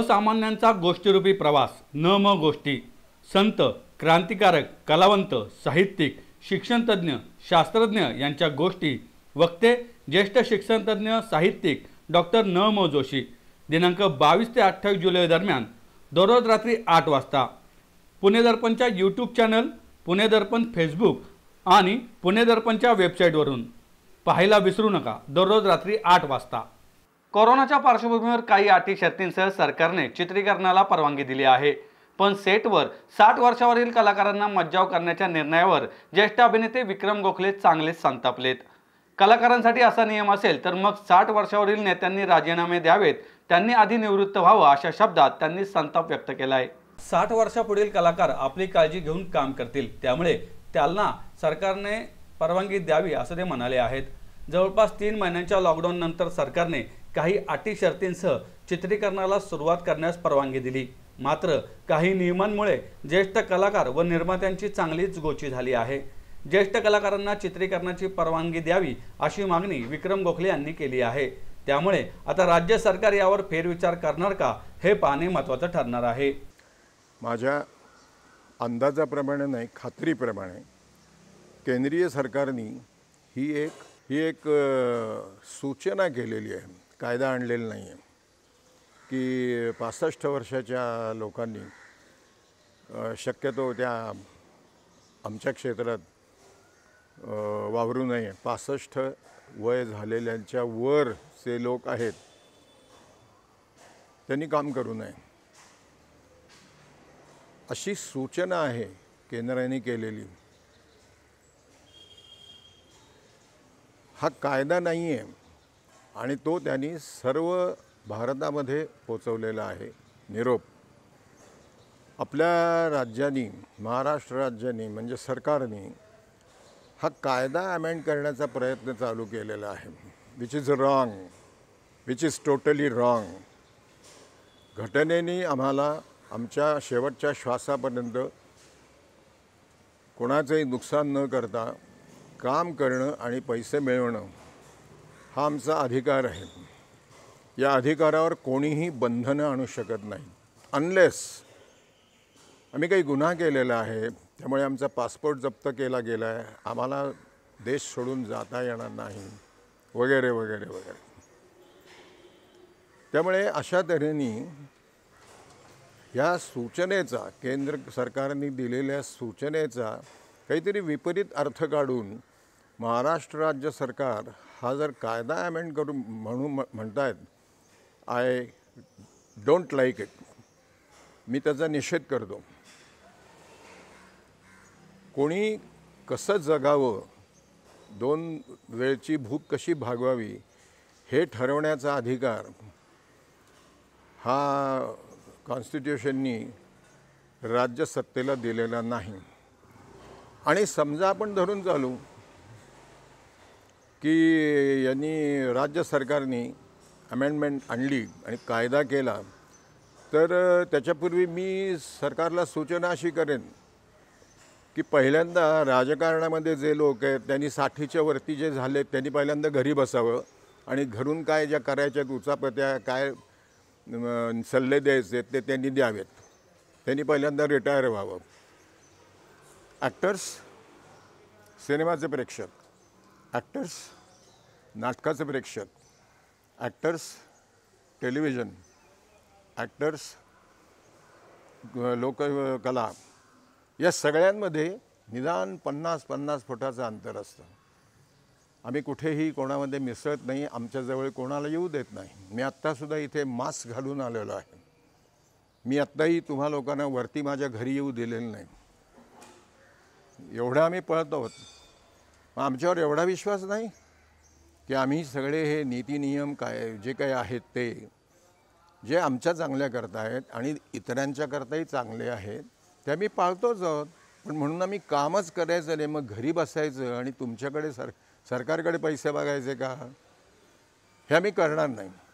असामान्यांचा गोष्टीरूपी प्रवास न म गोष्टी संत क्रांतिकारक कलावंत साहित्यिक शिक्षणतज्ज्ञ शास्त्रज्ञ यांच्या गोष्टी वक्ते ज्येष्ठ शिक्षणतज्ज्ञ साहित्यिक डॉक्टर न म जोशी दिनांक बावीस ते अठ्ठावीस जुलै दरम्यान दररोज रात्री आठ वाजता पुणे दर्पणच्या YouTube channel Pune Darpan Facebook आणि पुणे दर्पणच्या वेबसाईटवरून पाहायला विसरू नका दररोज रात्री आठ वाजता कोरोनाच्या पार्श्वभूमीवर काही अटी शर्तींसह सरकारने चित्रीकरणाला परवानगी दिली आहे पण सेटवर साठ वर्षावरील कलाकारांना मज्जाव करण्याच्या निर्णयावर ज्येष्ठ अभिनेते विक्रम गोखले चांगलेच संतापलेत कलाकारांसाठी असा नियम असेल तर मग साठ वर्षावरील नेत्यांनी राजीनामे द्यावेत त्यांनी आधी निवृत्त व्हावं अशा शब्दात त्यांनी संताप व्यक्त केला आहे साठ वर्षापुढील कलाकार आपली काळजी घेऊन काम करतील त्यामुळे त्यांना सरकारने परवानगी द्यावी असं ते म्हणाले आहेत जवळपास तीन महिन्यांच्या लॉकडाऊननंतर सरकारने काही अटी शर्तींसह चित्रीकरणाला सुरुवात करण्यास परवानगी दिली मात्र काही नियमांमुळे ज्येष्ठ कलाकार व निर्मात्यांची चांगलीच गोची झाली आहे ज्येष्ठ कलाकारांना चित्रीकरणाची परवानगी द्यावी अशी मागणी विक्रम गोखले यांनी केली आहे त्यामुळे आता राज्य सरकार यावर फेरविचार करणार का हे पाहणे महत्त्वाचं ठरणार आहे माझ्या अंदाजाप्रमाणे नाही खात्रीप्रमाणे केंद्रीय सरकारनी ही एक ही एक सूचना केलेली आहे कायदा आणलेला नाही आहे की पासष्ट वर्षाच्या लोकांनी शक्यतो त्या आमच्या क्षेत्रात वावरू नये पासष्ट वय झालेल्यांच्या वर जे लोक आहेत त्यांनी काम करू नये अशी सूचना आहे केंद्राने केलेली हा कायदा नाही आहे आणि तो त्यांनी सर्व भारतामध्ये पोचवलेला आहे निरोप आपल्या राज्याने महाराष्ट्र राज्याने म्हणजे सरकारने हा कायदा अमेंड करण्याचा प्रयत्न चालू केलेला आहे which is wrong which is totally wrong घटनेने आम्हाला आमच्या शेवटच्या श्वासापर्यंत कोणाचंही नुकसान न करता काम करणं आणि पैसे मिळवणं हा आमचा अधिकार आहे या अधिकारावर कोणीही बंधनं आणू शकत नाही अनलेस आम्ही काही गुन्हा केलेला आहे त्यामुळे आमचा पासपोर्ट जप्त केला गेला आहे आम्हाला देश सोडून जाता येणार नाही वगैरे वगैरे वगैरे त्यामुळे अशा तऱ्हेने ह्या सूचनेचा केंद्र सरकारने दिलेल्या सूचनेचा काहीतरी विपरीत अर्थ काढून महाराष्ट्र राज्य सरकार हा जर कायदा ॲमेंड करून म्हणू म्हणतायत आय डोंट लाईक इट मी त्याचा निषेध करतो कोणी कसं जगावं दोन वेळची भूक कशी भागवावी हे ठरवण्याचा अधिकार हा कॉन्स्टिट्युशननी राज्यसत्तेला दिलेला नाही आणि समजा आपण धरून चालू की यांनी राज्य सरकारने अमेंडमेंट आणली आणि कायदा केला तर त्याच्यापूर्वी मी सरकारला सूचना अशी करेन की पहिल्यांदा राजकारणामध्ये जे लोक आहेत त्यांनी साठीच्या वरती जे झाले त्यांनी पहिल्यांदा घरी बसावं आणि घरून काय ज्या करायच्या उचापत्या काय सल्ले द्यायचे ते त्यांनी द्यावेत त्यांनी पहिल्यांदा रिटायर व्हावं ॲक्टर्स सिनेमाचे प्रेक्षक ॲक्टर्स नाटकाचे प्रेक्षक ॲक्टर्स टेलिव्हिजन ॲक्टर्स लोककला या सगळ्यांमध्ये निदान पन्नास पन्नास फुटाचं अंतर असतं आम्ही कुठेही कोणामध्ये मिसळत नाही आमच्याजवळ कोणाला येऊ देत नाही मी आत्तासुद्धा इथे मास्क घालून आलेलो आहे मी आत्ताही तुम्हा लोकांना वरती माझ्या घरी येऊ दिलेलं नाही एवढं आम्ही पळत आहोत आमच्यावर एवढा विश्वास नाही की आम्ही सगळे हे नीती नियम काय जे काही आहेत ते जे आमच्या चांगल्याकरता आहेत आणि इतरांच्या करताही चांगले आहेत ते मी पाळतोच आहोत पण म्हणून आम्ही कामच करायचं नाही मग घरी बसायचं आणि तुमच्याकडे सर सरकारकडे पैसे बघायचे का हे आम्ही करणार नाही